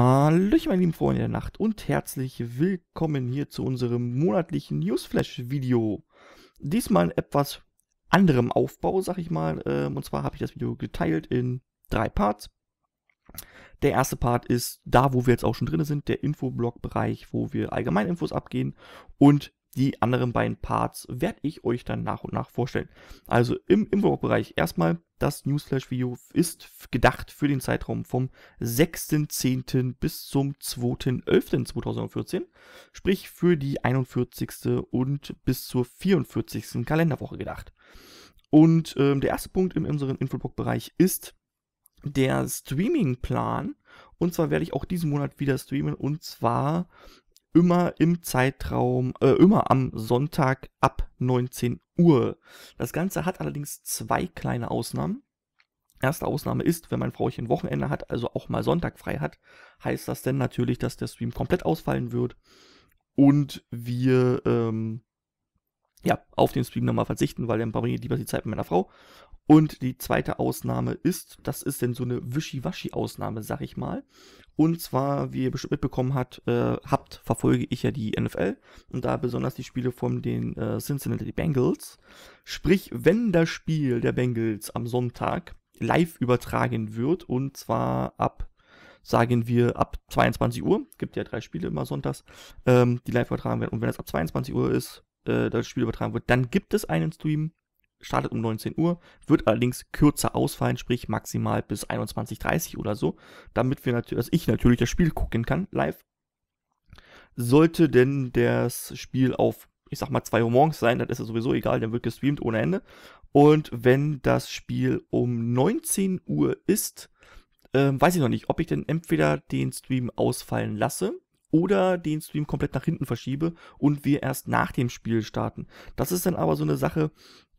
Hallöchen, meine lieben Freunde der Nacht und herzlich willkommen hier zu unserem monatlichen Newsflash-Video. Diesmal in etwas anderem Aufbau, sag ich mal. Ähm, und zwar habe ich das Video geteilt in drei Parts. Der erste Part ist da, wo wir jetzt auch schon drin sind, der Infoblog-Bereich, wo wir Allgemeininfos abgehen. Und die anderen beiden Parts werde ich euch dann nach und nach vorstellen. Also im Infoblog-Bereich erstmal das Newsflash-Video ist gedacht für den Zeitraum vom 6.10. bis zum 2.11.2014, sprich für die 41. und bis zur 44. Kalenderwoche gedacht. Und ähm, der erste Punkt in unserem Infoblog-Bereich ist der Streaming-Plan. Und zwar werde ich auch diesen Monat wieder streamen und zwar immer im Zeitraum, äh, immer am Sonntag ab 19 Uhr. Das Ganze hat allerdings zwei kleine Ausnahmen. Erste Ausnahme ist, wenn mein Frauchen Wochenende hat, also auch mal Sonntag frei hat, heißt das denn natürlich, dass der Stream komplett ausfallen wird und wir ähm, ja, auf den Stream nochmal verzichten, weil dann verbringe ich lieber die Zeit mit meiner Frau. Und die zweite Ausnahme ist, das ist denn so eine Wischiwaschi-Ausnahme, sag ich mal. Und zwar, wie ihr bestimmt mitbekommen habt, äh, habt, verfolge ich ja die NFL und da besonders die Spiele von den äh, Cincinnati Bengals. Sprich, wenn das Spiel der Bengals am Sonntag live übertragen wird und zwar ab, sagen wir, ab 22 Uhr, gibt ja drei Spiele immer sonntags, ähm, die live übertragen werden und wenn es ab 22 Uhr ist, äh, das Spiel übertragen wird, dann gibt es einen Stream startet um 19 Uhr, wird allerdings kürzer ausfallen, sprich maximal bis 21.30 Uhr oder so, damit wir natürlich, also dass ich natürlich das Spiel gucken kann, live. Sollte denn das Spiel auf, ich sag mal, 2 Uhr morgens sein, dann ist es sowieso egal, dann wird gestreamt ohne Ende. Und wenn das Spiel um 19 Uhr ist, äh, weiß ich noch nicht, ob ich denn entweder den Stream ausfallen lasse, oder den Stream komplett nach hinten verschiebe und wir erst nach dem Spiel starten. Das ist dann aber so eine Sache,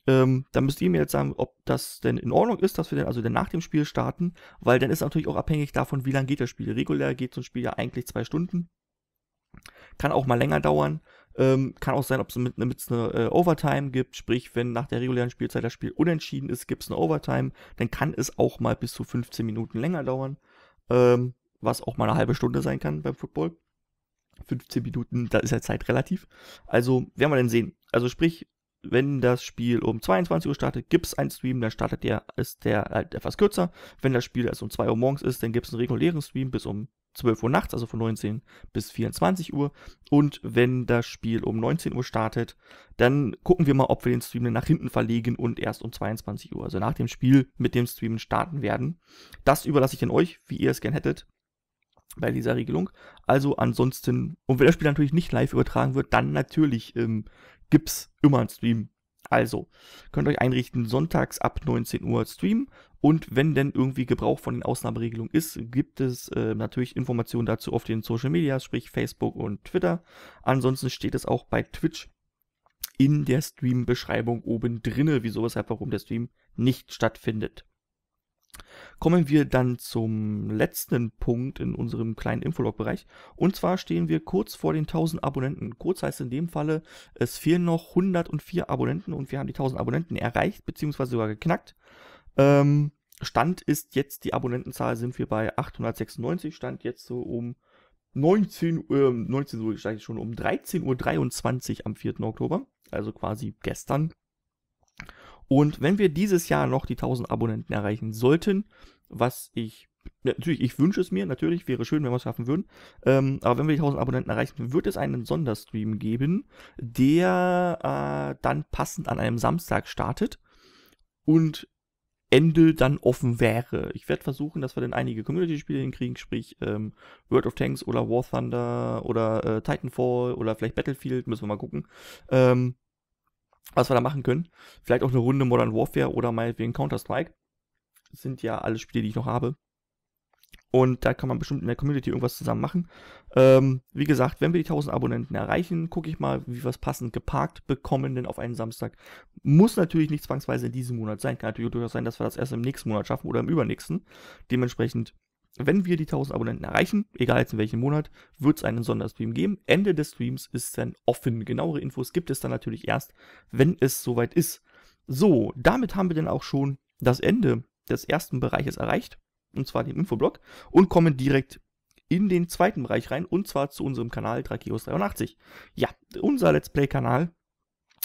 ähm, da müsst ihr mir jetzt sagen, ob das denn in Ordnung ist, dass wir denn also dann nach dem Spiel starten, weil dann ist natürlich auch abhängig davon, wie lange geht das Spiel. Regulär geht so ein Spiel ja eigentlich zwei Stunden. Kann auch mal länger dauern. Ähm, kann auch sein, ob es mit, ne, mit eine äh, Overtime gibt, sprich, wenn nach der regulären Spielzeit das Spiel unentschieden ist, gibt es eine Overtime, dann kann es auch mal bis zu 15 Minuten länger dauern, ähm, was auch mal eine halbe Stunde sein kann beim Football. 15 Minuten, da ist ja Zeit relativ. Also werden wir dann sehen. Also sprich, wenn das Spiel um 22 Uhr startet, gibt es einen Stream, dann startet der, ist der halt etwas kürzer. Wenn das Spiel also um 2 Uhr morgens ist, dann gibt es einen regulären Stream bis um 12 Uhr nachts, also von 19 bis 24 Uhr. Und wenn das Spiel um 19 Uhr startet, dann gucken wir mal, ob wir den Stream dann nach hinten verlegen und erst um 22 Uhr, also nach dem Spiel mit dem Stream starten werden. Das überlasse ich an euch, wie ihr es gern hättet bei dieser Regelung. Also ansonsten, und wenn das Spiel natürlich nicht live übertragen wird, dann natürlich ähm, gibt's immer einen Stream. Also, könnt euch einrichten, sonntags ab 19 Uhr Stream. Und wenn denn irgendwie Gebrauch von den Ausnahmeregelungen ist, gibt es äh, natürlich Informationen dazu auf den Social Media, sprich Facebook und Twitter. Ansonsten steht es auch bei Twitch in der Stream-Beschreibung oben drinne, wieso weshalb warum der Stream nicht stattfindet. Kommen wir dann zum letzten Punkt in unserem kleinen Infolog-Bereich. Und zwar stehen wir kurz vor den 1000 Abonnenten. Kurz heißt in dem Falle, es fehlen noch 104 Abonnenten und wir haben die 1000 Abonnenten erreicht, beziehungsweise sogar geknackt. Ähm, Stand ist jetzt, die Abonnentenzahl sind wir bei 896, Stand jetzt so um 19 Uhr, äh, 19 Uhr, ich schon, um 13.23 Uhr am 4. Oktober, also quasi gestern. Und wenn wir dieses Jahr noch die 1000 Abonnenten erreichen sollten, was ich natürlich, ich wünsche es mir, natürlich wäre schön, wenn wir es schaffen würden. Ähm, aber wenn wir die 1000 Abonnenten erreichen, wird es einen Sonderstream geben, der äh, dann passend an einem Samstag startet und Ende dann offen wäre. Ich werde versuchen, dass wir dann einige Community-Spiele hinkriegen, sprich ähm, World of Tanks oder War Thunder oder äh, Titanfall oder vielleicht Battlefield, müssen wir mal gucken. Ähm, was wir da machen können. Vielleicht auch eine Runde Modern Warfare oder meinetwegen Counter-Strike. sind ja alle Spiele, die ich noch habe. Und da kann man bestimmt in der Community irgendwas zusammen machen. Ähm, wie gesagt, wenn wir die 1000 Abonnenten erreichen, gucke ich mal, wie wir es passend geparkt bekommen, denn auf einen Samstag muss natürlich nicht zwangsweise in diesem Monat sein. Kann natürlich durchaus sein, dass wir das erst im nächsten Monat schaffen oder im übernächsten. Dementsprechend wenn wir die 1000 Abonnenten erreichen, egal jetzt in welchem Monat, wird es einen Sonderstream geben. Ende des Streams ist dann offen. Genauere Infos gibt es dann natürlich erst, wenn es soweit ist. So, damit haben wir dann auch schon das Ende des ersten Bereiches erreicht, und zwar dem Infoblock, und kommen direkt in den zweiten Bereich rein, und zwar zu unserem Kanal 3 83 Ja, unser Let's Play-Kanal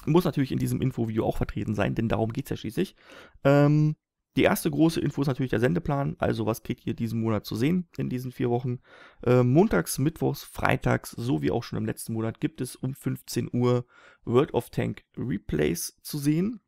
muss natürlich in diesem Infovideo auch vertreten sein, denn darum geht es ja schließlich. Ähm, die erste große Info ist natürlich der Sendeplan, also was kriegt ihr diesen Monat zu sehen in diesen vier Wochen. Äh, montags, mittwochs, freitags, so wie auch schon im letzten Monat, gibt es um 15 Uhr World of Tank Replays zu sehen.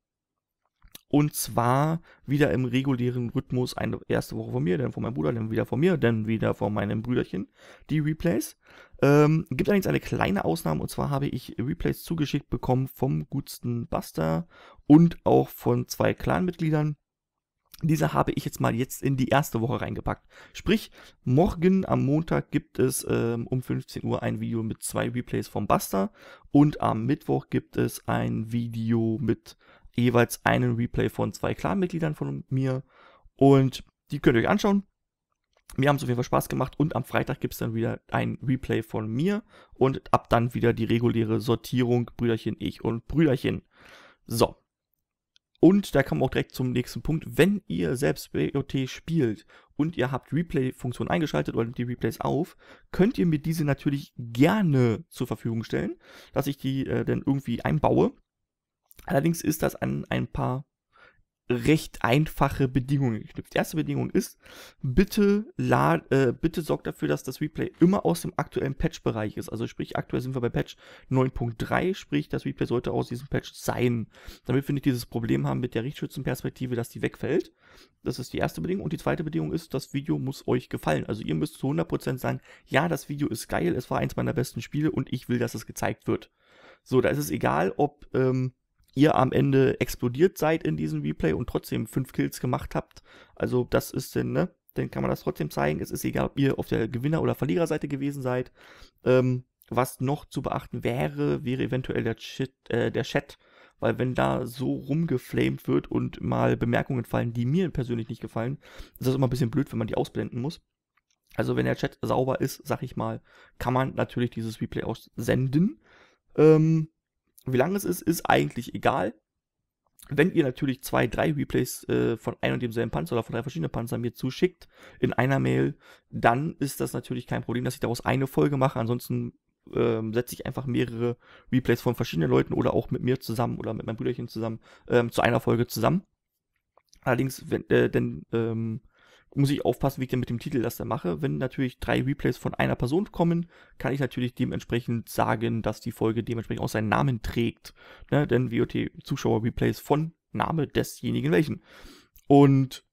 Und zwar wieder im regulären Rhythmus, eine erste Woche von mir, dann von meinem Bruder, dann wieder von mir, dann wieder von meinem Brüderchen, die Replays. Ähm, gibt allerdings eine kleine Ausnahme, und zwar habe ich Replays zugeschickt bekommen vom gutsten Buster und auch von zwei Clanmitgliedern diese habe ich jetzt mal jetzt in die erste Woche reingepackt. Sprich, morgen am Montag gibt es ähm, um 15 Uhr ein Video mit zwei Replays vom Buster und am Mittwoch gibt es ein Video mit jeweils einem Replay von zwei Clanmitgliedern von mir und die könnt ihr euch anschauen. Mir haben es auf jeden Fall Spaß gemacht und am Freitag gibt es dann wieder ein Replay von mir und ab dann wieder die reguläre Sortierung Brüderchen, ich und Brüderchen. So, und da kommen wir auch direkt zum nächsten Punkt. Wenn ihr selbst BOT spielt und ihr habt Replay-Funktion eingeschaltet oder die Replays auf, könnt ihr mir diese natürlich gerne zur Verfügung stellen, dass ich die äh, dann irgendwie einbaue. Allerdings ist das an ein paar recht einfache Bedingungen geknüpft. Die erste Bedingung ist, bitte, lad, äh, bitte sorgt dafür, dass das Replay immer aus dem aktuellen Patch-Bereich ist. Also sprich, aktuell sind wir bei Patch 9.3, sprich, das Replay sollte aus diesem Patch sein. Damit finde ich dieses Problem haben mit der Richtschützenperspektive, dass die wegfällt. Das ist die erste Bedingung. Und die zweite Bedingung ist, das Video muss euch gefallen. Also ihr müsst zu 100% sagen, ja, das Video ist geil, es war eins meiner besten Spiele und ich will, dass es gezeigt wird. So, da ist es egal, ob... Ähm, ihr am Ende explodiert seid in diesem Replay und trotzdem fünf Kills gemacht habt. Also das ist denn, ne? Dann kann man das trotzdem zeigen. Es ist egal, ob ihr auf der Gewinner- oder Verliererseite gewesen seid. Ähm, was noch zu beachten wäre, wäre eventuell der Chat, äh, der Chat, weil wenn da so rumgeflamed wird und mal Bemerkungen fallen, die mir persönlich nicht gefallen, ist das immer ein bisschen blöd, wenn man die ausblenden muss. Also wenn der Chat sauber ist, sag ich mal, kann man natürlich dieses Replay aussenden. Ähm, wie lang es ist, ist eigentlich egal. Wenn ihr natürlich zwei, drei Replays äh, von einem und demselben Panzer oder von drei verschiedenen Panzern mir zuschickt in einer Mail, dann ist das natürlich kein Problem, dass ich daraus eine Folge mache. Ansonsten ähm, setze ich einfach mehrere Replays von verschiedenen Leuten oder auch mit mir zusammen oder mit meinem Brüderchen zusammen ähm, zu einer Folge zusammen. Allerdings, wenn, äh, denn ähm, muss ich aufpassen, wie ich denn mit dem Titel das da mache. Wenn natürlich drei Replays von einer Person kommen, kann ich natürlich dementsprechend sagen, dass die Folge dementsprechend auch seinen Namen trägt. Ne? Denn WOT-Zuschauer-Replays von Name desjenigen welchen. Und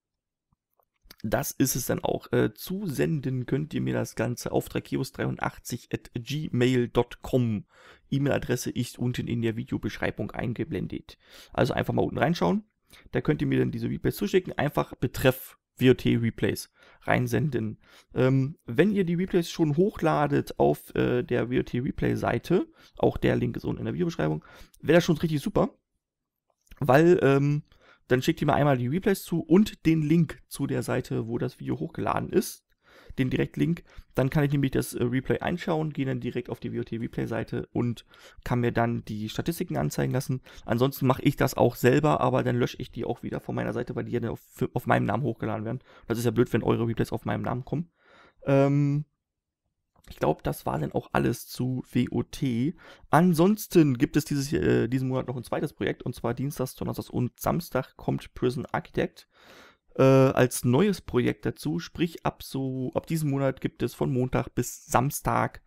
das ist es dann auch. Äh, zusenden könnt ihr mir das Ganze auf trakeos 83 gmail.com. E-Mail-Adresse ist unten in der Videobeschreibung eingeblendet. Also einfach mal unten reinschauen. Da könnt ihr mir dann diese Replays zuschicken. Einfach betreff VOT-Replays reinsenden. Ähm, wenn ihr die Replays schon hochladet auf äh, der VOT-Replay-Seite, auch der Link ist unten in der Videobeschreibung, wäre das schon richtig super, weil ähm, dann schickt ihr mir einmal die Replays zu und den Link zu der Seite, wo das Video hochgeladen ist den Direktlink. Dann kann ich nämlich das äh, Replay einschauen, gehe dann direkt auf die WOT Replay Seite und kann mir dann die Statistiken anzeigen lassen. Ansonsten mache ich das auch selber, aber dann lösche ich die auch wieder von meiner Seite, weil die ja dann auf, auf meinem Namen hochgeladen werden. Das ist ja blöd, wenn eure Replays auf meinem Namen kommen. Ähm, ich glaube, das war dann auch alles zu WOT. Ansonsten gibt es dieses, äh, diesen Monat noch ein zweites Projekt, und zwar Dienstags, Donnerstag und Samstag kommt Prison Architect äh, als neues Projekt dazu. Sprich, ab so, ab diesem Monat gibt es von Montag bis Samstag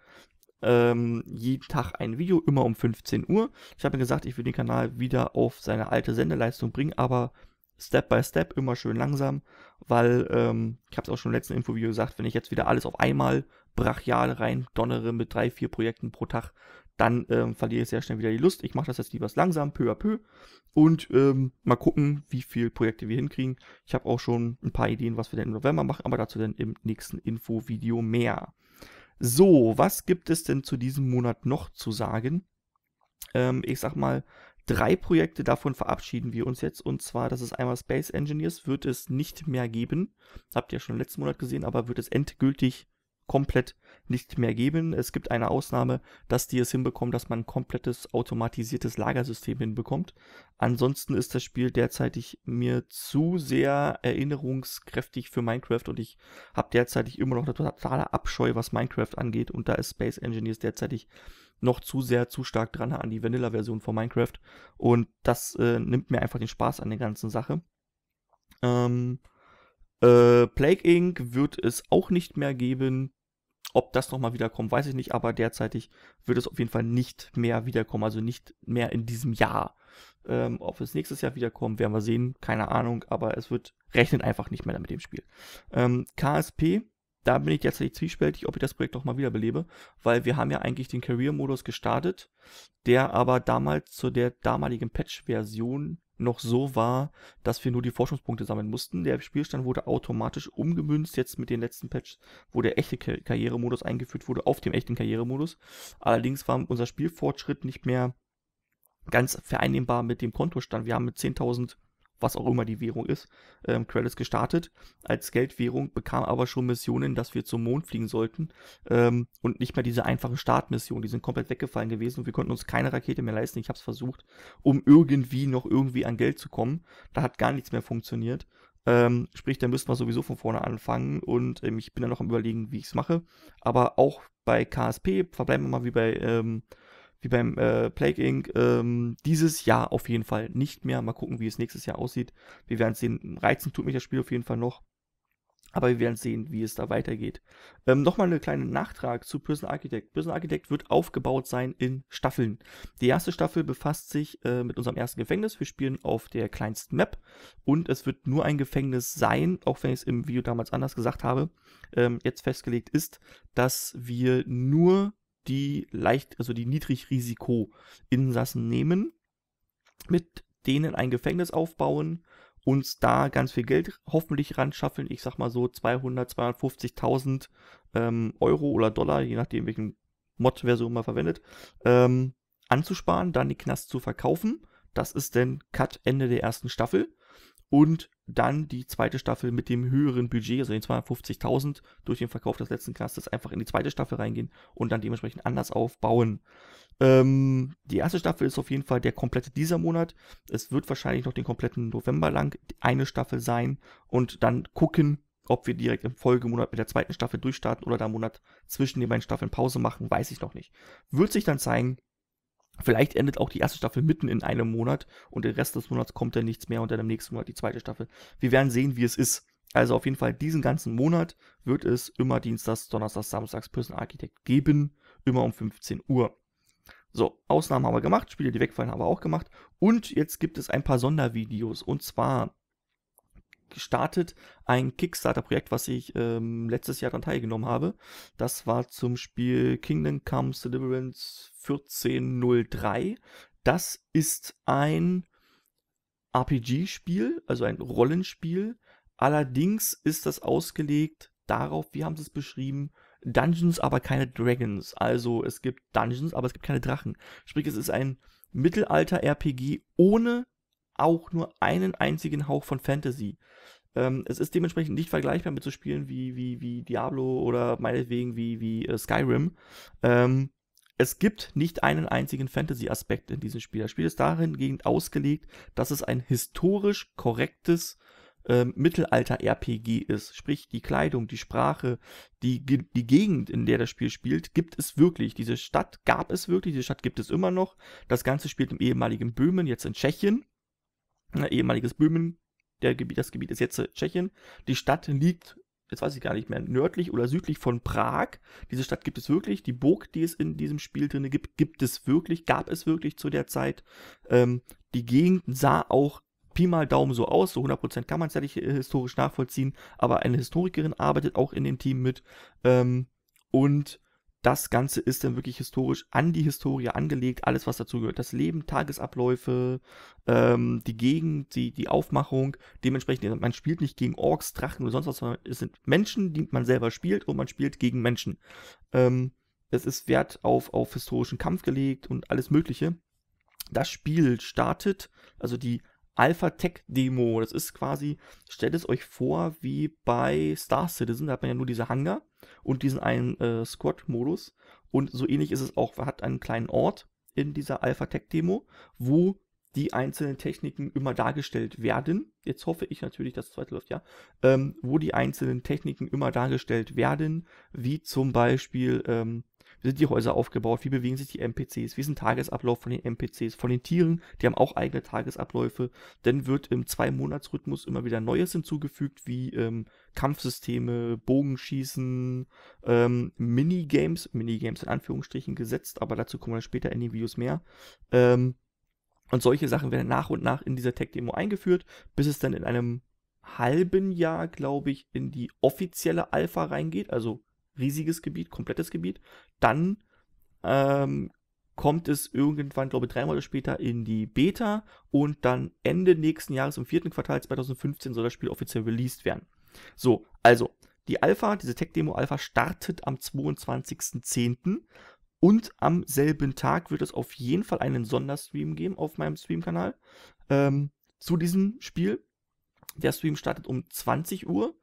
ähm, jeden Tag ein Video, immer um 15 Uhr. Ich habe mir gesagt, ich will den Kanal wieder auf seine alte Sendeleistung bringen, aber Step by Step, immer schön langsam, weil ähm, ich habe es auch schon im letzten Infovideo gesagt, wenn ich jetzt wieder alles auf einmal brachial rein donnere mit drei, vier Projekten pro Tag, dann ähm, verliere ich sehr schnell wieder die Lust. Ich mache das jetzt lieber langsam, peu à peu. Und ähm, mal gucken, wie viele Projekte wir hinkriegen. Ich habe auch schon ein paar Ideen, was wir denn im November machen, aber dazu dann im nächsten Infovideo mehr. So, was gibt es denn zu diesem Monat noch zu sagen? Ähm, ich sag mal, drei Projekte davon verabschieden wir uns jetzt. Und zwar, das ist einmal Space Engineers, wird es nicht mehr geben. Habt ihr schon im letzten Monat gesehen, aber wird es endgültig komplett nicht mehr geben. Es gibt eine Ausnahme, dass die es hinbekommen, dass man ein komplettes automatisiertes Lagersystem hinbekommt. Ansonsten ist das Spiel derzeitig mir zu sehr erinnerungskräftig für Minecraft und ich habe derzeitig immer noch eine totale Abscheu, was Minecraft angeht und da ist Space Engineers derzeitig noch zu sehr, zu stark dran an die Vanilla-Version von Minecraft und das äh, nimmt mir einfach den Spaß an der ganzen Sache. Ähm, äh, Plague Inc. wird es auch nicht mehr geben. Ob das nochmal wiederkommt, weiß ich nicht, aber derzeitig wird es auf jeden Fall nicht mehr wiederkommen, also nicht mehr in diesem Jahr. Ähm, ob es nächstes Jahr wiederkommt, werden wir sehen, keine Ahnung, aber es wird, rechnet einfach nicht mehr mit dem Spiel. Ähm, KSP, da bin ich jetzt zwiespältig, ob ich das Projekt nochmal wiederbelebe, weil wir haben ja eigentlich den Career-Modus gestartet, der aber damals zu der damaligen Patch-Version noch so war, dass wir nur die Forschungspunkte sammeln mussten. Der Spielstand wurde automatisch umgemünzt, jetzt mit den letzten Patch, wo der echte Karrieremodus eingeführt wurde, auf dem echten Karrieremodus. Allerdings war unser Spielfortschritt nicht mehr ganz vereinnehmbar mit dem Kontostand. Wir haben mit 10.000 was auch immer die Währung ist, ähm, Credits gestartet als Geldwährung, bekam aber schon Missionen, dass wir zum Mond fliegen sollten ähm, und nicht mehr diese einfache Startmission. Die sind komplett weggefallen gewesen und wir konnten uns keine Rakete mehr leisten. Ich habe es versucht, um irgendwie noch irgendwie an Geld zu kommen. Da hat gar nichts mehr funktioniert. Ähm, sprich, da müssten wir sowieso von vorne anfangen und ähm, ich bin dann noch am Überlegen, wie ich es mache. Aber auch bei KSP, verbleiben wir mal wie bei Ähm, wie beim äh, Plague Inc. Ähm, dieses Jahr auf jeden Fall nicht mehr. Mal gucken, wie es nächstes Jahr aussieht. Wir werden sehen. Reizen tut mich das Spiel auf jeden Fall noch. Aber wir werden sehen, wie es da weitergeht. Ähm, Nochmal eine kleine Nachtrag zu Prison Architect. Prison Architect wird aufgebaut sein in Staffeln. Die erste Staffel befasst sich äh, mit unserem ersten Gefängnis. Wir spielen auf der kleinsten Map und es wird nur ein Gefängnis sein, auch wenn ich es im Video damals anders gesagt habe, ähm, jetzt festgelegt ist, dass wir nur die leicht, also die Niedrigrisiko-Insassen nehmen, mit denen ein Gefängnis aufbauen, uns da ganz viel Geld hoffentlich ran schaffeln. Ich sag mal so 200, 250.000 ähm, Euro oder Dollar, je nachdem, welchen Mod-Version man verwendet, ähm, anzusparen, dann die Knast zu verkaufen. Das ist dann Cut Ende der ersten Staffel. Und dann die zweite Staffel mit dem höheren Budget, also den 250.000 durch den Verkauf des letzten Castes, einfach in die zweite Staffel reingehen und dann dementsprechend anders aufbauen. Ähm, die erste Staffel ist auf jeden Fall der komplette dieser Monat. Es wird wahrscheinlich noch den kompletten November lang eine Staffel sein und dann gucken, ob wir direkt im Folgemonat mit der zweiten Staffel durchstarten oder da einen Monat zwischen den beiden Staffeln Pause machen, weiß ich noch nicht. Wird sich dann zeigen, Vielleicht endet auch die erste Staffel mitten in einem Monat und den Rest des Monats kommt dann nichts mehr und dann im nächsten Monat die zweite Staffel. Wir werden sehen, wie es ist. Also auf jeden Fall diesen ganzen Monat wird es immer Dienstags, Donnerstags, Samstags Prison Architect geben, immer um 15 Uhr. So, Ausnahmen haben wir gemacht, Spiele, die wegfallen, haben wir auch gemacht. Und jetzt gibt es ein paar Sondervideos. Und zwar startet ein Kickstarter-Projekt, was ich ähm, letztes Jahr daran teilgenommen habe. Das war zum Spiel Kingdom Comes Deliverance 1403. Das ist ein RPG-Spiel, also ein Rollenspiel. Allerdings ist das ausgelegt darauf, wie haben sie es beschrieben, Dungeons, aber keine Dragons. Also es gibt Dungeons, aber es gibt keine Drachen. Sprich, es ist ein Mittelalter-RPG ohne auch nur einen einzigen Hauch von Fantasy. Ähm, es ist dementsprechend nicht vergleichbar mit so Spielen wie, wie, wie Diablo oder meinetwegen wie, wie äh, Skyrim. Ähm, es gibt nicht einen einzigen Fantasy-Aspekt in diesem Spiel. Das Spiel ist dahingehend ausgelegt, dass es ein historisch korrektes ähm, Mittelalter-RPG ist. Sprich, die Kleidung, die Sprache, die, die Gegend, in der das Spiel spielt, gibt es wirklich. Diese Stadt gab es wirklich, diese Stadt gibt es immer noch. Das Ganze spielt im ehemaligen Böhmen, jetzt in Tschechien ehemaliges Böhmen. Der Gebiet, das Gebiet ist jetzt äh, Tschechien. Die Stadt liegt, jetzt weiß ich gar nicht mehr, nördlich oder südlich von Prag. Diese Stadt gibt es wirklich. Die Burg, die es in diesem Spiel drin gibt, gibt es wirklich, gab es wirklich zu der Zeit. Ähm, die Gegend sah auch Pi mal Daumen so aus, so 100% kann man es ja nicht äh, historisch nachvollziehen, aber eine Historikerin arbeitet auch in dem Team mit ähm, und das Ganze ist dann wirklich historisch an die Historie angelegt, alles was dazu gehört. Das Leben, Tagesabläufe, ähm, die Gegend, die, die Aufmachung. Dementsprechend, man spielt nicht gegen Orks, Drachen oder sonst was, sondern es sind Menschen, die man selber spielt und man spielt gegen Menschen. Ähm, es ist Wert auf, auf historischen Kampf gelegt und alles Mögliche. Das Spiel startet, also die Alpha Tech Demo. Das ist quasi, stellt es euch vor, wie bei Star Citizen. Da hat man ja nur diese Hangar und diesen einen äh, Squad-Modus. Und so ähnlich ist es auch. Man hat einen kleinen Ort in dieser Alpha Tech Demo, wo die einzelnen Techniken immer dargestellt werden. Jetzt hoffe ich natürlich, dass das zweite läuft, ja. Ähm, wo die einzelnen Techniken immer dargestellt werden, wie zum Beispiel ähm, wie sind die Häuser aufgebaut? Wie bewegen sich die NPCs? Wie ist ein Tagesablauf von den NPCs? Von den Tieren, die haben auch eigene Tagesabläufe. Dann wird im Zwei-Monats-Rhythmus immer wieder Neues hinzugefügt, wie ähm, Kampfsysteme, Bogenschießen, ähm, Minigames, Minigames in Anführungsstrichen gesetzt, aber dazu kommen wir später in den Videos mehr. Ähm, und solche Sachen werden nach und nach in dieser Tech-Demo eingeführt, bis es dann in einem halben Jahr, glaube ich, in die offizielle Alpha reingeht, also riesiges Gebiet, komplettes Gebiet. Dann ähm, kommt es irgendwann, glaube ich, drei Monate später in die Beta und dann Ende nächsten Jahres, im vierten Quartal 2015, soll das Spiel offiziell released werden. So, also, die Alpha, diese Tech-Demo Alpha startet am 22.10. Und am selben Tag wird es auf jeden Fall einen Sonderstream geben auf meinem Stream-Kanal ähm, zu diesem Spiel. Der Stream startet um 20 Uhr,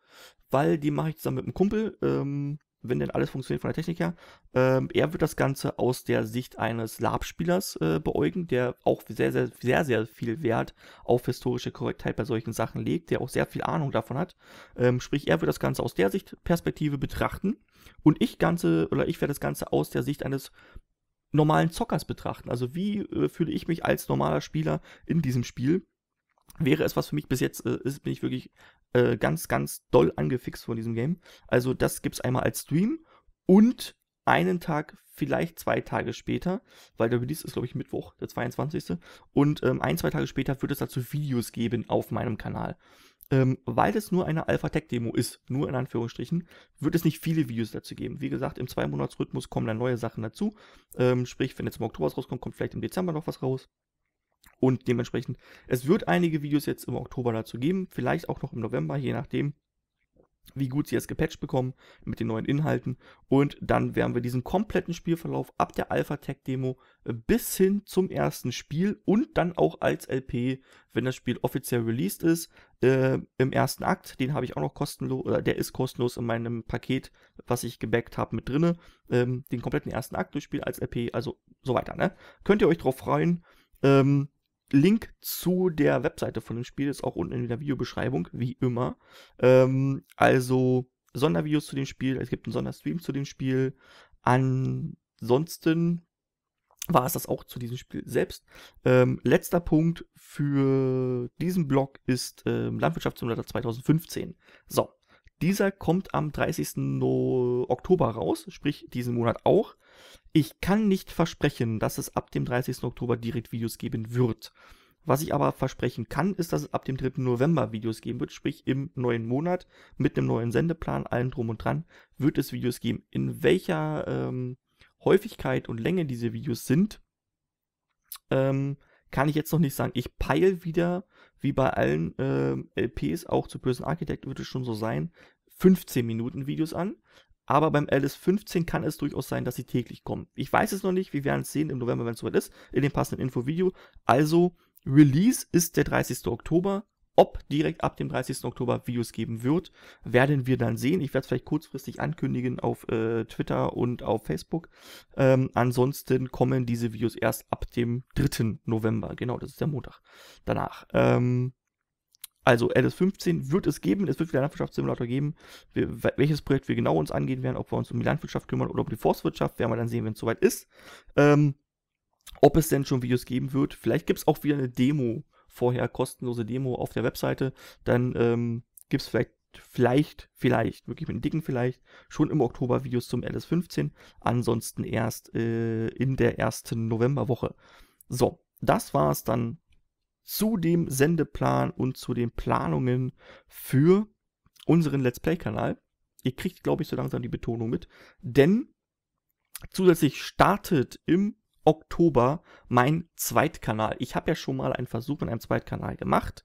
weil die mache ich zusammen mit einem Kumpel. Ähm, wenn denn alles funktioniert von der Technik her. Ähm, er wird das Ganze aus der Sicht eines lab spielers äh, beäugen, der auch sehr, sehr, sehr, sehr viel Wert auf historische Korrektheit bei solchen Sachen legt, der auch sehr viel Ahnung davon hat. Ähm, sprich, er wird das Ganze aus der Sicht Perspektive betrachten und ich Ganze, oder ich werde das Ganze aus der Sicht eines normalen Zockers betrachten. Also wie äh, fühle ich mich als normaler Spieler in diesem Spiel? wäre es was für mich bis jetzt äh, ist, bin ich wirklich äh, ganz, ganz doll angefixt von diesem Game. Also das gibt es einmal als Stream und einen Tag, vielleicht zwei Tage später, weil der Release ist, glaube ich, Mittwoch, der 22. Und ähm, ein, zwei Tage später wird es dazu Videos geben auf meinem Kanal. Ähm, weil es nur eine Alpha-Tech-Demo ist, nur in Anführungsstrichen, wird es nicht viele Videos dazu geben. Wie gesagt, im Zwei-Monats-Rhythmus kommen dann neue Sachen dazu. Ähm, sprich, wenn jetzt im Oktober was rauskommt, kommt vielleicht im Dezember noch was raus. Und dementsprechend, es wird einige Videos jetzt im Oktober dazu geben, vielleicht auch noch im November, je nachdem, wie gut sie es gepatcht bekommen mit den neuen Inhalten. Und dann werden wir diesen kompletten Spielverlauf ab der Alpha-Tech-Demo äh, bis hin zum ersten Spiel und dann auch als LP, wenn das Spiel offiziell released ist, äh, im ersten Akt. Den habe ich auch noch kostenlos, oder der ist kostenlos in meinem Paket, was ich gebackt habe, mit drinne. Ähm, den kompletten ersten Akt durchspiel als LP, also so weiter. Ne? Könnt ihr euch drauf freuen. Ähm, Link zu der Webseite von dem Spiel ist auch unten in der Videobeschreibung, wie immer. Ähm, also Sondervideos zu dem Spiel, es gibt einen Sonderstream zu dem Spiel. Ansonsten war es das auch zu diesem Spiel selbst. Ähm, letzter Punkt für diesen Blog ist ähm, Landwirtschaftssimulator 2015. So, dieser kommt am 30. No Oktober raus, sprich diesen Monat auch. Ich kann nicht versprechen, dass es ab dem 30. Oktober direkt Videos geben wird. Was ich aber versprechen kann, ist, dass es ab dem 3. November Videos geben wird, sprich im neuen Monat mit einem neuen Sendeplan, allem drum und dran, wird es Videos geben. In welcher ähm, Häufigkeit und Länge diese Videos sind, ähm, kann ich jetzt noch nicht sagen. Ich peile wieder, wie bei allen ähm, LPs, auch zu Person Architect wird es schon so sein, 15 Minuten Videos an. Aber beim LS15 kann es durchaus sein, dass sie täglich kommen. Ich weiß es noch nicht. Wir werden es sehen im November, wenn es soweit ist, in dem passenden Infovideo. Also, Release ist der 30. Oktober. Ob direkt ab dem 30. Oktober Videos geben wird, werden wir dann sehen. Ich werde es vielleicht kurzfristig ankündigen auf äh, Twitter und auf Facebook. Ähm, ansonsten kommen diese Videos erst ab dem 3. November. Genau, das ist der Montag danach. Ähm, also LS15 wird es geben, es wird wieder Landwirtschaftssimulator geben. Wir, welches Projekt wir genau uns angehen werden, ob wir uns um die Landwirtschaft kümmern oder um die Forstwirtschaft, werden wir dann sehen, wenn es soweit ist. Ähm, ob es denn schon Videos geben wird. Vielleicht gibt es auch wieder eine Demo vorher, kostenlose Demo auf der Webseite. Dann ähm, gibt es vielleicht, vielleicht, vielleicht, wirklich mit einem dicken vielleicht, schon im Oktober Videos zum LS15. Ansonsten erst äh, in der ersten Novemberwoche. So, das war es dann zu dem Sendeplan und zu den Planungen für unseren Let's Play-Kanal. Ihr kriegt, glaube ich, so langsam die Betonung mit. Denn zusätzlich startet im Oktober mein Zweitkanal. Ich habe ja schon mal einen Versuch mit einem Zweitkanal gemacht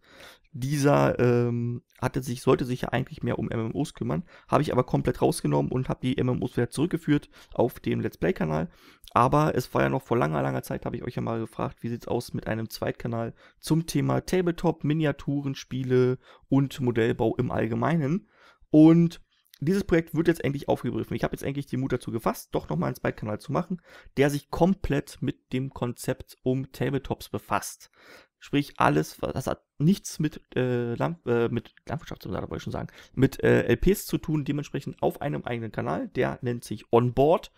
dieser ähm, hatte sich, sollte sich ja eigentlich mehr um MMOs kümmern, habe ich aber komplett rausgenommen und habe die MMOs wieder zurückgeführt auf dem Let's Play-Kanal. Aber es war ja noch vor langer, langer Zeit, habe ich euch ja mal gefragt, wie sieht es aus mit einem Zweitkanal zum Thema Tabletop, Miniaturen, Spiele und Modellbau im Allgemeinen. Und dieses Projekt wird jetzt endlich aufgegriffen. Ich habe jetzt endlich den Mut dazu gefasst, doch nochmal einen Zweitkanal zu machen, der sich komplett mit dem Konzept um Tabletops befasst. Sprich, alles, was das hat nichts mit, äh, Lamp, äh, mit Landwirtschaft zu tun, wollte ich schon sagen, mit äh, LPs zu tun, dementsprechend auf einem eigenen Kanal, der nennt sich Onboard.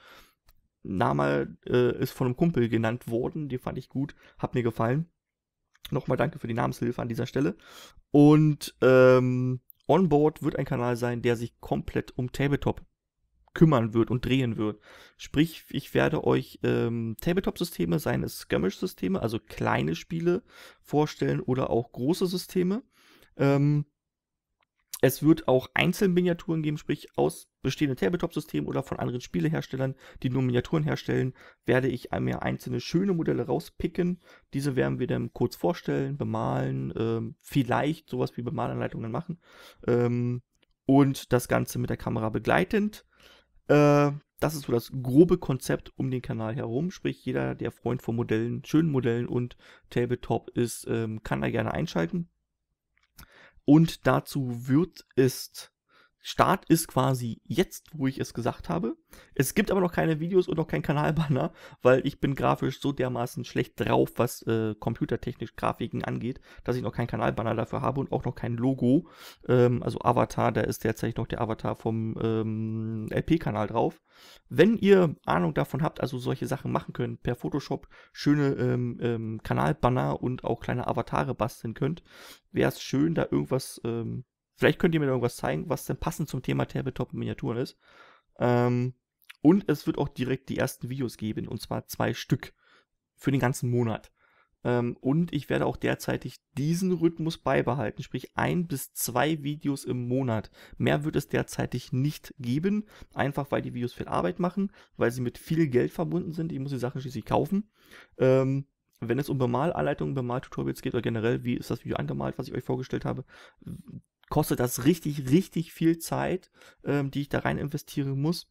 Name äh, ist von einem Kumpel genannt worden, den fand ich gut, hat mir gefallen. Nochmal danke für die Namenshilfe an dieser Stelle. Und ähm, Onboard wird ein Kanal sein, der sich komplett um Tabletop kümmern wird und drehen wird. Sprich, ich werde euch ähm, Tabletop-Systeme, seien es Skirmish-Systeme, also kleine Spiele vorstellen oder auch große Systeme. Ähm, es wird auch Einzelminiaturen geben, sprich aus bestehenden Tabletop-Systemen oder von anderen Spieleherstellern, die nur Miniaturen herstellen, werde ich mir einzelne schöne Modelle rauspicken. Diese werden wir dann kurz vorstellen, bemalen, ähm, vielleicht sowas wie Bemalanleitungen machen ähm, und das Ganze mit der Kamera begleitend. Äh, das ist so das grobe Konzept um den Kanal herum. Sprich, jeder, der Freund von Modellen, schönen Modellen und Tabletop ist, ähm, kann da gerne einschalten. Und dazu wird es Start ist quasi jetzt, wo ich es gesagt habe. Es gibt aber noch keine Videos und noch kein Kanalbanner, weil ich bin grafisch so dermaßen schlecht drauf, was äh, computertechnisch Grafiken angeht, dass ich noch keinen Kanalbanner dafür habe und auch noch kein Logo. Ähm, also Avatar, da ist derzeit noch der Avatar vom ähm, LP-Kanal drauf. Wenn ihr Ahnung davon habt, also solche Sachen machen könnt, per Photoshop schöne ähm, ähm, Kanalbanner und auch kleine Avatare basteln könnt, wäre es schön, da irgendwas Ähm, Vielleicht könnt ihr mir irgendwas zeigen, was denn passend zum Thema Tabletop Miniaturen ist. Ähm, und es wird auch direkt die ersten Videos geben, und zwar zwei Stück für den ganzen Monat. Ähm, und ich werde auch derzeitig diesen Rhythmus beibehalten, sprich ein bis zwei Videos im Monat. Mehr wird es derzeitig nicht geben, einfach weil die Videos viel Arbeit machen, weil sie mit viel Geld verbunden sind. Ich muss die Sachen schließlich kaufen. Ähm, wenn es um Bemalanleitungen, Bemaltutorials geht oder generell, wie ist das Video angemalt, was ich euch vorgestellt habe, kostet das richtig, richtig viel Zeit, ähm, die ich da rein investieren muss.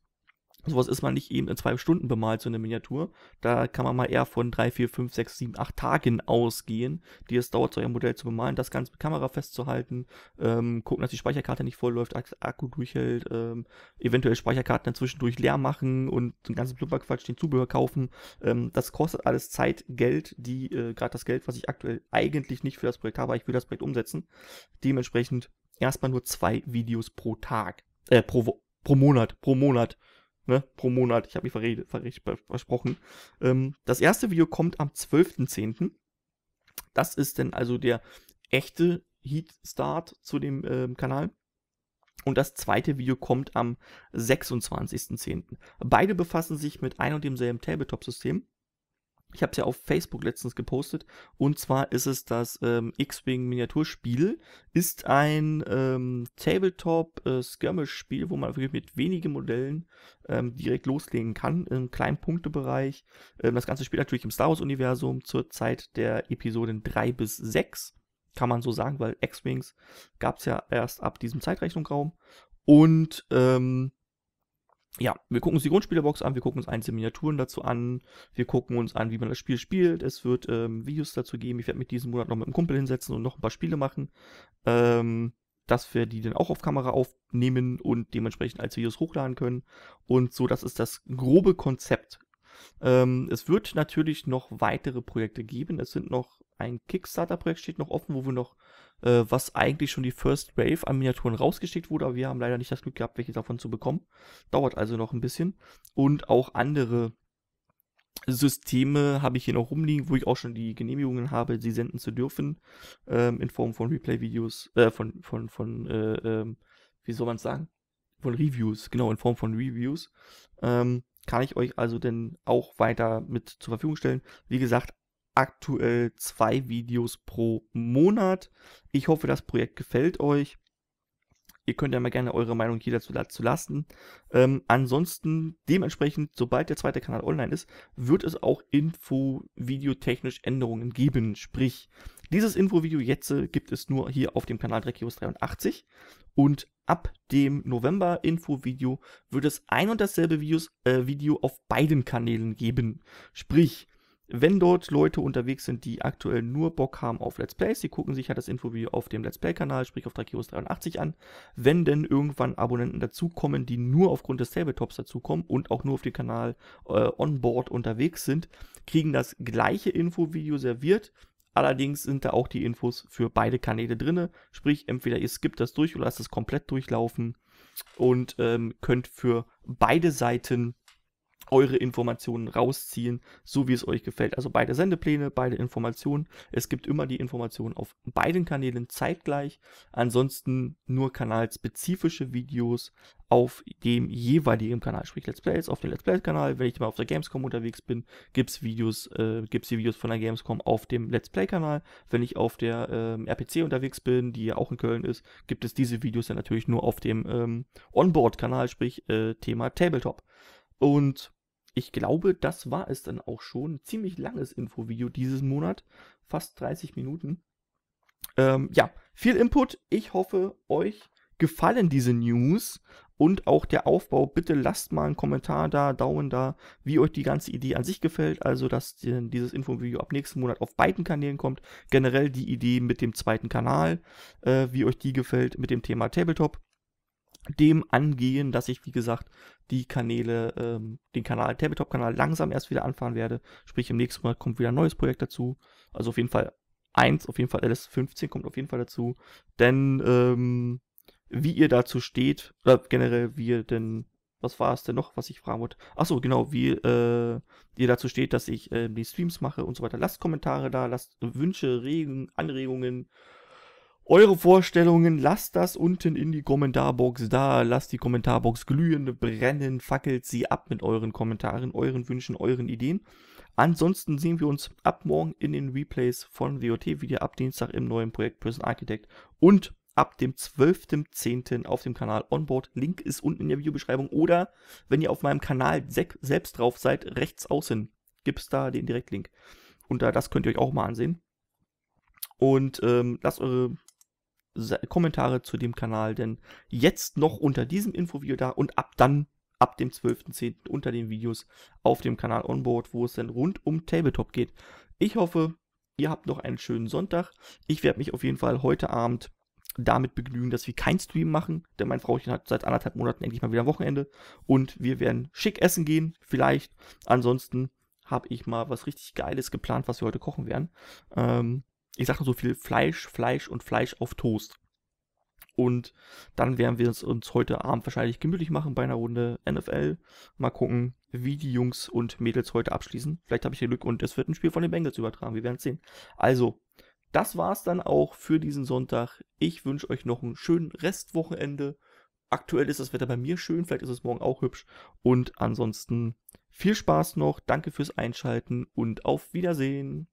Sowas ist man nicht eben in zwei Stunden bemalt, so eine Miniatur. Da kann man mal eher von drei, vier, fünf, sechs, sieben, acht Tagen ausgehen, die es dauert, so ein Modell zu bemalen, das Ganze mit Kamera festzuhalten, ähm, gucken, dass die Speicherkarte nicht vollläuft, Ak Akku durchhält, ähm, eventuell Speicherkarten dann zwischendurch leer machen und den ganzen Blubberquatsch, den Zubehör kaufen. Ähm, das kostet alles Zeit, Geld, die, äh, gerade das Geld, was ich aktuell eigentlich nicht für das Projekt habe, ich will das Projekt umsetzen. Dementsprechend erstmal nur zwei Videos pro Tag, äh, pro, pro Monat, pro Monat, ne, pro Monat, ich habe mich verredet, verredet, versprochen. Ähm, das erste Video kommt am 12.10. Das ist dann also der echte Heat-Start zu dem ähm, Kanal. Und das zweite Video kommt am 26.10. Beide befassen sich mit ein und demselben Tabletop-System. Ich habe es ja auf Facebook letztens gepostet. Und zwar ist es das ähm, X-Wing Miniaturspiel. Ist ein ähm, Tabletop-Skirmish-Spiel, äh, wo man wirklich mit wenigen Modellen ähm, direkt loslegen kann, im kleinen Punktebereich. Ähm, das Ganze spielt natürlich im Star Wars-Universum zur Zeit der Episoden 3 bis 6. Kann man so sagen, weil X-Wings gab es ja erst ab diesem Zeitrechnungsraum. Und ähm, ja, wir gucken uns die Grundspielerbox an, wir gucken uns einzelne Miniaturen dazu an, wir gucken uns an, wie man das Spiel spielt. Es wird ähm, Videos dazu geben. Ich werde mich diesen Monat noch mit einem Kumpel hinsetzen und noch ein paar Spiele machen, ähm, dass wir die dann auch auf Kamera aufnehmen und dementsprechend als Videos hochladen können. Und so, das ist das grobe Konzept. Ähm, es wird natürlich noch weitere Projekte geben. Es sind noch ein Kickstarter-Projekt steht noch offen, wo wir noch, äh, was eigentlich schon die First Wave an Miniaturen rausgeschickt wurde, aber wir haben leider nicht das Glück gehabt, welche davon zu bekommen. Dauert also noch ein bisschen. Und auch andere Systeme habe ich hier noch rumliegen, wo ich auch schon die Genehmigungen habe, sie senden zu dürfen, ähm, in Form von Replay-Videos, äh, von, von, von, äh, ähm, wie soll man es sagen? Von Reviews, genau, in Form von Reviews. Ähm, kann ich euch also denn auch weiter mit zur Verfügung stellen. Wie gesagt, aktuell zwei Videos pro Monat. Ich hoffe, das Projekt gefällt euch. Ihr könnt ja mal gerne eure Meinung hier dazu, dazu lassen. Ähm, ansonsten, dementsprechend, sobald der zweite Kanal online ist, wird es auch Info-Videotechnisch Änderungen geben. Sprich, dieses Info-Video jetzt äh, gibt es nur hier auf dem Kanal Dreckheroes 83 und ab dem November-Info-Video wird es ein und dasselbe Videos, äh, Video auf beiden Kanälen geben. Sprich, wenn dort Leute unterwegs sind, die aktuell nur Bock haben auf Let's Plays, die gucken sich ja das Infovideo auf dem Let's Play-Kanal, sprich auf Drakios 83 an. Wenn denn irgendwann Abonnenten dazukommen, die nur aufgrund des Tabletops dazukommen und auch nur auf dem Kanal äh, onboard unterwegs sind, kriegen das gleiche Infovideo serviert. Allerdings sind da auch die Infos für beide Kanäle drinne, sprich entweder ihr skippt das durch oder lasst es komplett durchlaufen und ähm, könnt für beide Seiten eure Informationen rausziehen, so wie es euch gefällt. Also beide Sendepläne, beide Informationen. Es gibt immer die Informationen auf beiden Kanälen zeitgleich. Ansonsten nur kanalspezifische Videos auf dem jeweiligen Kanal, sprich Let's Plays, auf dem Let's Play-Kanal. Wenn ich mal auf der Gamescom unterwegs bin, gibt es Videos, äh, gibt's die Videos von der Gamescom auf dem Let's Play-Kanal. Wenn ich auf der ähm, RPC unterwegs bin, die ja auch in Köln ist, gibt es diese Videos dann natürlich nur auf dem ähm, Onboard-Kanal, sprich äh, Thema Tabletop. Und ich glaube, das war es dann auch schon. Ziemlich langes Infovideo dieses Monat, fast 30 Minuten. Ähm, ja, viel Input. Ich hoffe, euch gefallen diese News und auch der Aufbau. Bitte lasst mal einen Kommentar da, Daumen da, wie euch die ganze Idee an sich gefällt. Also, dass dieses Infovideo ab nächsten Monat auf beiden Kanälen kommt. Generell die Idee mit dem zweiten Kanal, äh, wie euch die gefällt mit dem Thema Tabletop dem angehen, dass ich, wie gesagt, die Kanäle, ähm, den Kanal, Tabletop-Kanal langsam erst wieder anfahren werde. Sprich, im nächsten Mal kommt wieder ein neues Projekt dazu. Also auf jeden Fall eins, auf jeden Fall LS15 kommt auf jeden Fall dazu. Denn, ähm, wie ihr dazu steht, oder generell, wie ihr denn, was war es denn noch, was ich fragen wollte? Achso, genau, wie äh, ihr dazu steht, dass ich äh, die Streams mache und so weiter. Lasst Kommentare da, lasst Wünsche, Regen, Anregungen, eure Vorstellungen. Lasst das unten in die Kommentarbox da. Lasst die Kommentarbox glühen, brennen, fackelt sie ab mit euren Kommentaren, euren Wünschen, euren Ideen. Ansonsten sehen wir uns ab morgen in den Replays von WOT wieder ab Dienstag im neuen Projekt Prison Architect und ab dem 12.10. auf dem Kanal Onboard. Link ist unten in der Videobeschreibung oder wenn ihr auf meinem Kanal selbst drauf seid, rechts außen gibt es da den Direktlink. Und da, das könnt ihr euch auch mal ansehen. Und ähm, lasst eure Kommentare zu dem Kanal denn jetzt noch unter diesem Infovideo da und ab dann, ab dem 12.10. unter den Videos auf dem Kanal Onboard, wo es dann rund um Tabletop geht. Ich hoffe, ihr habt noch einen schönen Sonntag. Ich werde mich auf jeden Fall heute Abend damit begnügen, dass wir kein Stream machen, denn mein Frauchen hat seit anderthalb Monaten endlich mal wieder Wochenende und wir werden schick essen gehen, vielleicht. Ansonsten habe ich mal was richtig Geiles geplant, was wir heute kochen werden. Ähm, ich sage nur so viel Fleisch, Fleisch und Fleisch auf Toast. Und dann werden wir uns, uns heute Abend wahrscheinlich gemütlich machen bei einer Runde NFL. Mal gucken, wie die Jungs und Mädels heute abschließen. Vielleicht habe ich hier Glück und es wird ein Spiel von den Bengals übertragen. Wir werden es sehen. Also, das war es dann auch für diesen Sonntag. Ich wünsche euch noch einen schönen Restwochenende. Aktuell ist das Wetter bei mir schön, vielleicht ist es morgen auch hübsch. Und ansonsten viel Spaß noch, danke fürs Einschalten und auf Wiedersehen.